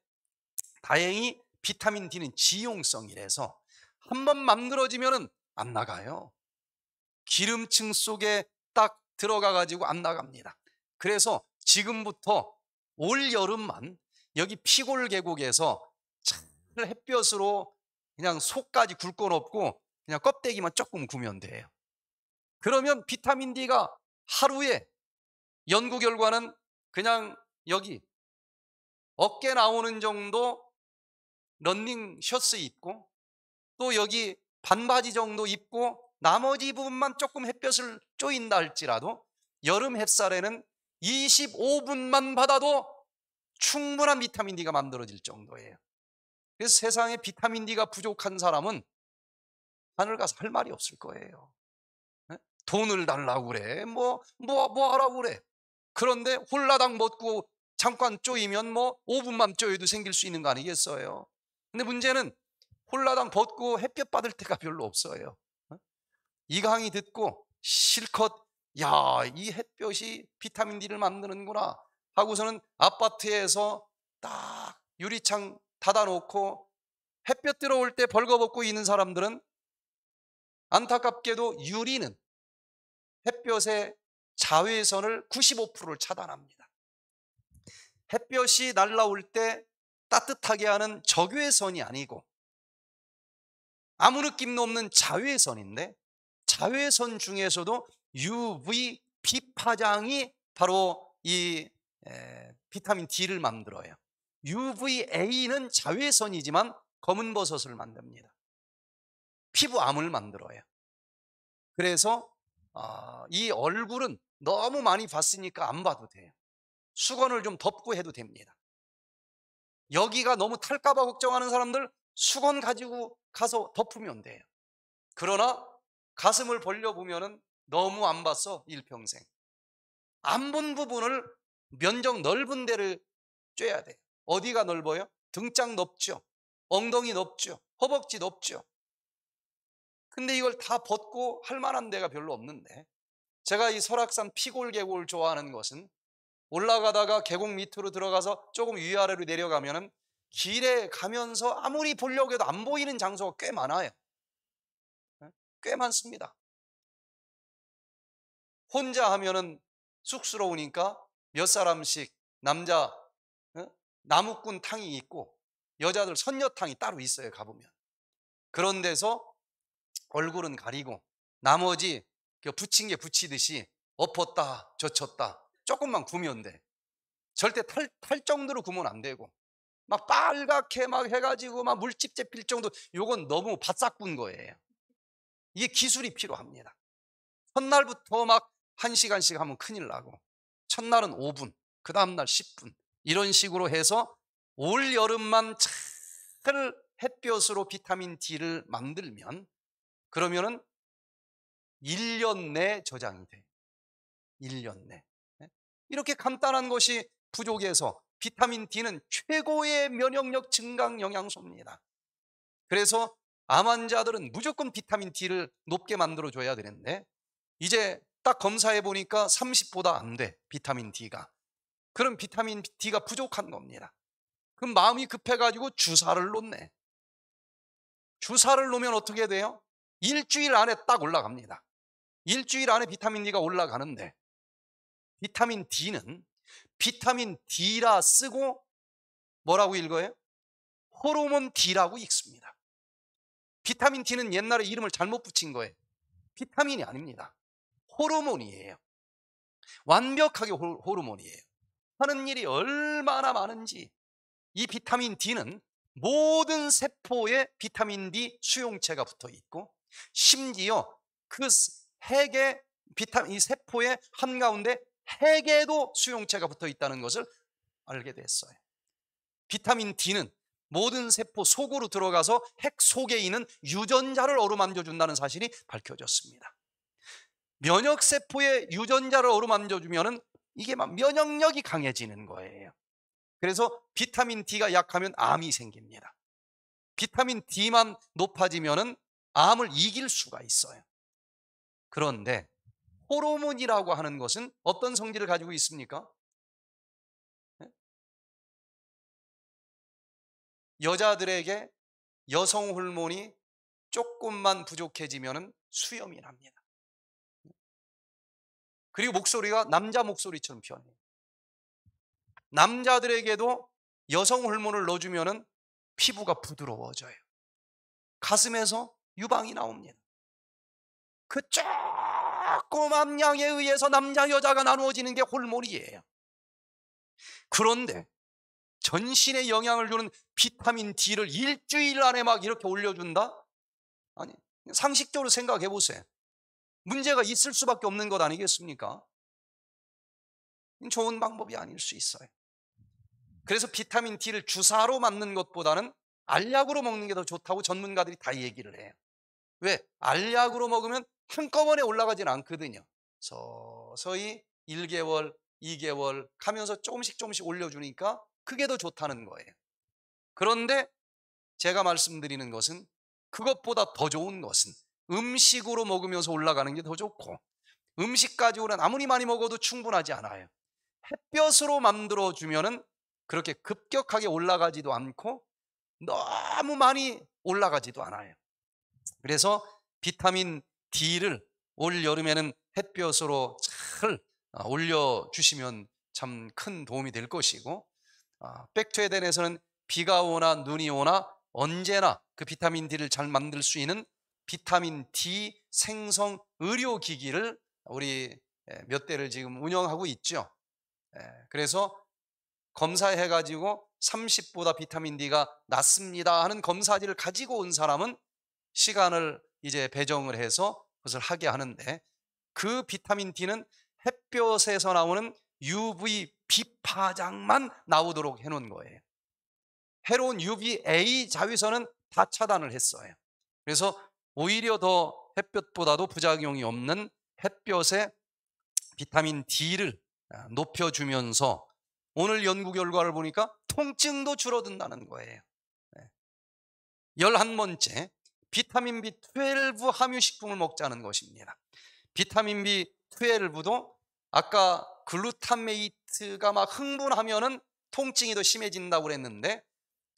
다행히 비타민 D는 지용성이라서 한번 만들어지면 안 나가요. 기름층 속에 딱 들어가가지고 안 나갑니다. 그래서 지금부터 올 여름만 여기 피골 계곡에서 잘 햇볕으로 그냥 속까지 굵건없고 그냥 껍데기만 조금 구면 돼요. 그러면 비타민 D가 하루에 연구 결과는 그냥 여기 어깨 나오는 정도 런닝 셔츠 입고 또 여기 반바지 정도 입고 나머지 부분만 조금 햇볕을 쪼인다 할지라도 여름 햇살에는 25분만 받아도 충분한 비타민 D가 만들어질 정도예요. 그래서 세상에 비타민 D가 부족한 사람은 하늘 가서 할 말이 없을 거예요. 돈을 달라고 그래. 뭐, 뭐, 뭐 하라고 그래. 그런데 홀라당 먹고 잠깐 쪼이면 뭐 5분만 쪼여도 생길 수 있는 거 아니겠어요? 근데 문제는 홀라당 벗고 햇볕 받을 때가 별로 없어요. 이 강의 듣고 실컷 야, 이 햇볕이 비타민 D를 만드는구나 하고서는 아파트에서 딱 유리창 닫아놓고 햇볕 들어올 때 벌거벗고 있는 사람들은 안타깝게도 유리는 햇볕의 자외선을 95%를 차단합니다. 햇볕이 날라올 때 따뜻하게 하는 적외선이 아니고 아무 느낌도 없는 자외선인데 자외선 중에서도 UV 비파장이 바로 이 에, 비타민 D를 만들어요. UVA는 자외선이지만 검은 버섯을 만듭니다. 피부암을 만들어요. 그래서 어, 이 얼굴은 너무 많이 봤으니까 안 봐도 돼요. 수건을 좀 덮고 해도 됩니다. 여기가 너무 탈까봐 걱정하는 사람들 수건 가지고 가서 덮으면 돼요. 그러나 가슴을 벌려보면 너무 안 봤어, 일평생. 안 본 부분을 면적 넓은 데를 쬐야 돼요. 어디가 넓어요? 등짝 넓죠. 엉덩이 넓죠. 허벅지 넓죠. 근데 이걸 다 벗고 할 만한 데가 별로 없는데 제가 이 설악산 피골 계곡을 좋아하는 것은 올라가다가 계곡 밑으로 들어가서 조금 위아래로 내려가면 길에 가면서 아무리 보려고 해도 안 보이는 장소가 꽤 많아요. 예? 꽤 많습니다. 혼자 하면은 쑥스러우니까 몇 사람씩 남자 예? 나무꾼 탕이 있고 여자들 선녀탕이 따로 있어요 가보면 그런 데서 얼굴은 가리고 나머지 그 붙인 게 붙이듯이 엎었다 젖혔다 조금만 구면 돼 절대 탈, 탈 정도로 구면 안 되고 막 빨갛게 막 해가지고 막 물집제 힐 정도 요건 너무 바싹 군 거예요 이게 기술이 필요합니다 첫날부터 막 한시간씩 하면 큰일 나고 첫날은 5분 그 다음날 10분 이런 식으로 해서 올 여름만 잘 햇볕으로 비타민 D를 만들면 그러면은 1년 내 저장이 돼. 1년 내. 예? 이렇게 간단한 것이 부족해서 비타민 D는 최고의 면역력 증강 영양소입니다. 그래서 암 환자들은 무조건 비타민 D를 높게 만들어 줘야 되는데 이제 딱 검사해 보니까 30보다 안 돼. 비타민 D가. 그럼 비타민 D가 부족한 겁니다. 그럼 마음이 급해 가지고 주사를 놓네. 주사를 놓으면 어떻게 돼요? 일주일 안에 딱 올라갑니다. 일주일 안에 비타민 D가 올라가는데 비타민 D는 비타민 D라 쓰고 뭐라고 읽어요? 호르몬 D라고 읽습니다. 비타민 D는 옛날에 이름을 잘못 붙인 거예요. 비타민이 아닙니다. 호르몬이에요. 완벽하게 호, 호르몬이에요. 하는 일이 얼마나 많은지 이 비타민 D는 모든 세포에 비타민 D 수용체가 붙어 있고 심지어 그 핵의 비타민 이 세포의 한가운데 핵에도 수용체가 붙어 있다는 것을 알게 됐어요. 비타민 D는 모든 세포 속으로 들어가서 핵 속에 있는 유전자를 어루만져 준다는 사실이 밝혀졌습니다. 면역 세포의 유전자를 어루만져 주면은 이게 막 면역력이 강해지는 거예요. 그래서 비타민 D가 약하면 암이 생깁니다. 비타민 D만 높아지면은 암을 이길 수가 있어요. 그런데 호르몬이라고 하는 것은 어떤 성질을 가지고 있습니까? 예? 여자들에게 여성 호르몬이 조금만 부족해지면 수염이 납니다. 그리고 목소리가 남자 목소리처럼 변해요. 남자들에게도 여성 호르몬을 넣어주면 피부가 부드러워져요. 가슴에서 유방이 나옵니다. 그 조그만 양에 의해서 남자 여자가 나누어지는 게홀몰이에요 그런데 전신에 영향을 주는 비타민 D를 일주일 안에 막 이렇게 올려준다? 아니 상식적으로 생각해 보세요. 문제가 있을 수밖에 없는 것 아니겠습니까? 좋은 방법이 아닐 수 있어요. 그래서 비타민 D를 주사로 맞는 것보다는 알약으로 먹는 게 더 좋다고 전문가들이 다 얘기를 해요. 왜? 알약으로 먹으면 한꺼번에 올라가진 않거든요. 서서히 1개월, 2개월 하면서 조금씩 조금씩 올려주니까 그게 더 좋다는 거예요. 그런데 제가 말씀드리는 것은 그것보다 더 좋은 것은 음식으로 먹으면서 올라가는 게 더 좋고 음식 가지고는 아무리 많이 먹어도 충분하지 않아요. 햇볕으로 만들어주면은 그렇게 급격하게 올라가지도 않고 너무 많이 올라가지도 않아요. 그래서 비타민 D를 올 여름에는 햇볕으로 잘 어, 올려주시면 참 큰 도움이 될 것이고 어, 백투에덴에서는 비가 오나 눈이 오나 언제나 그 비타민 D를 잘 만들 수 있는 비타민 D 생성 의료기기를 우리 몇 대를 지금 운영하고 있죠. 그래서 검사해가지고 30보다 비타민 D가 낮습니다 하는 검사지를 가지고 온 사람은 시간을 이제 배정을 해서 그것을 하게 하는데 그 비타민 D는 햇볕에서 나오는 UV 비파장만 나오도록 해놓은 거예요. 해로운 UVA 자위선은 다 차단을 했어요. 그래서 오히려 더 햇볕보다도 부작용이 없는 햇볕에 비타민 D를 높여주면서 오늘 연구 결과를 보니까 통증도 줄어든다는 거예요. 1 1 번째, 비타민 B12 함유식품을 먹자는 것입니다. 비타민 B12도 아까 글루타메이트가 막 흥분하면은 통증이 더 심해진다고 그랬는데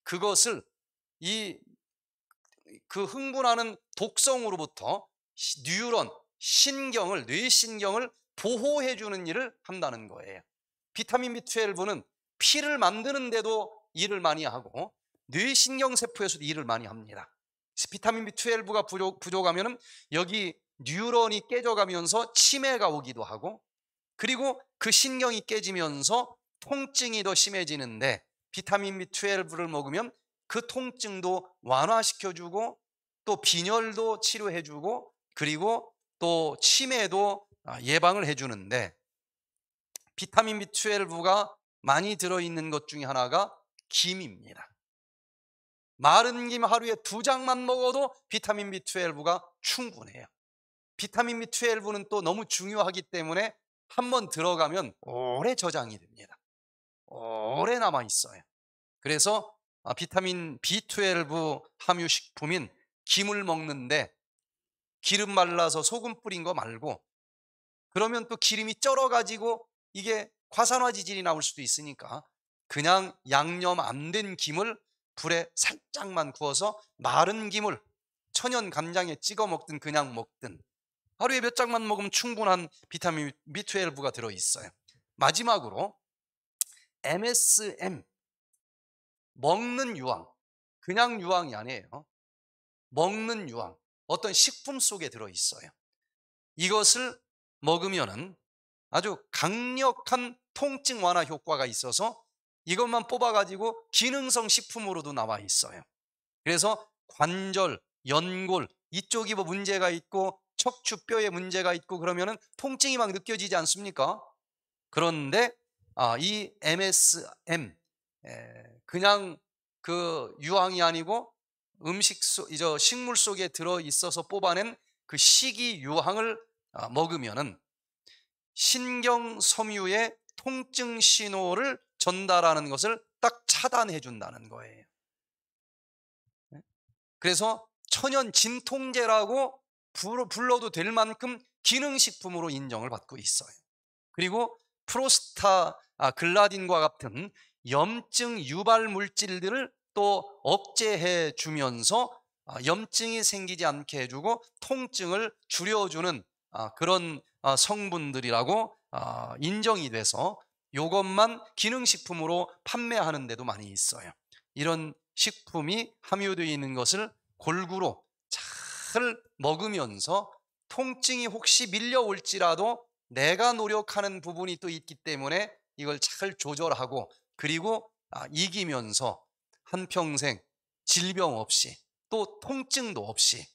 그것을 이 그 흥분하는 독성으로부터 뉴런 신경을 뇌신경을 보호해 주는 일을 한다는 거예요. 비타민 B12는 피를 만드는데도 일을 많이 하고 어? 뇌신경세포에서도 일을 많이 합니다. 비타민 B12가 부족, 부족하면 여기 뉴런이 깨져가면서 치매가 오기도 하고 그리고 그 신경이 깨지면서 통증이 더 심해지는데 비타민 B12를 먹으면 그 통증도 완화시켜주고 또 빈혈도 치료해주고 그리고 또 치매도 아, 예방을 해주는데 비타민 B12가 많이 들어있는 것 중에 하나가 김입니다. 마른 김 하루에 두 장만 먹어도 비타민 B12가 충분해요. 비타민 B12는 또 너무 중요하기 때문에 한 번 들어가면 오래 저장이 됩니다. 오래 남아 있어요. 그래서 아, 비타민 B12 함유 식품인 김을 먹는데 기름 말라서 소금 뿌린 거 말고 그러면 또 기름이 쩔어가지고 이게 과산화 지진이 나올 수도 있으니까 그냥 양념 안 된 김을 불에 살짝만 구워서 마른 김을 천연 간장에 찍어 먹든 그냥 먹든 하루에 몇 장만 먹으면 충분한 비타민 B12가 들어 있어요. 마지막으로 MSM 먹는 유황 그냥 유황이 아니에요. 먹는 유황 어떤 식품 속에 들어 있어요. 이것을 먹으면은 아주 강력한 통증 완화 효과가 있어서 이것만 뽑아가지고 기능성 식품으로도 나와 있어요. 그래서 관절, 연골 이쪽이 뭐 문제가 있고 척추뼈에 문제가 있고 그러면은 통증이 막 느껴지지 않습니까? 그런데 아, 이 MSM 그냥 그 유황이 아니고 음식 속, 이저 식물 속에 들어 있어서 뽑아낸 그 식이 유황을 아, 먹으면은 신경 섬유의 통증 신호를 전달하는 것을 딱 차단해 준다는 거예요. 네? 그래서 천연 진통제라고 불러도 될 만큼 기능식품으로 인정을 받고 있어요. 그리고 프로스타 아, 글라딘과 같은 염증 유발 물질들을 또 억제해 주면서 아, 염증이 생기지 않게 해주고 통증을 줄여주는 아, 그런 어, 성분들이라고 어, 인정이 돼서 이것만 기능식품으로 판매하는 데도 많이 있어요. 이런 식품이 함유되어 있는 것을 골고루 잘 먹으면서 통증이 혹시 밀려올지라도 내가 노력하는 부분이 또 있기 때문에 이걸 잘 조절하고 그리고 아, 이기면서 한평생 질병 없이 또 통증도 없이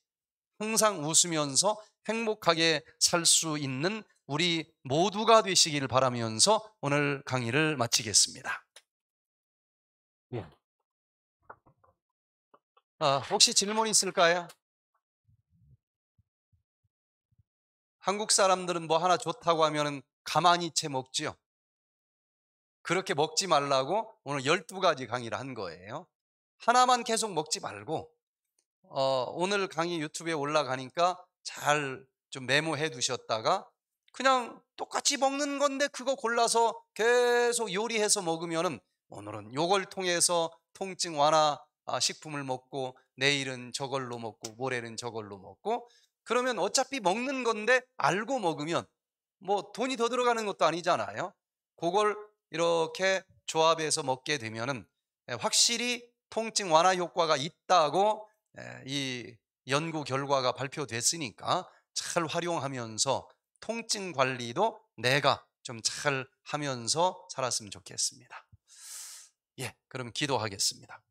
항상 웃으면서 행복하게 살 수 있는 우리 모두가 되시길 바라면서 오늘 강의를 마치겠습니다. 예. 아, 혹시 질문 있을까요? 한국 사람들은 뭐 하나 좋다고 하면 가만히 채 먹지요. 그렇게 먹지 말라고 오늘 12가지 강의를 한 거예요. 하나만 계속 먹지 말고 어, 오늘 강의 유튜브에 올라가니까 잘좀 메모해 두셨다가 그냥 똑같이 먹는 건데 그거 골라서 계속 요리해서 먹으면 오늘은 요걸 통해서 통증 완화 아, 식품을 먹고 내일은 저걸로 먹고 모레는 저걸로 먹고 그러면 어차피 먹는 건데 알고 먹으면 뭐 돈이 더 들어가는 것도 아니잖아요. 그걸 이렇게 조합해서 먹게 되면 예, 확실히 통증 완화 효과가 있다고 예, 이 연구 결과가 발표됐으니까 잘 활용하면서 통증 관리도 내가 좀 잘 하면서 살았으면 좋겠습니다. 예, 그럼 기도하겠습니다.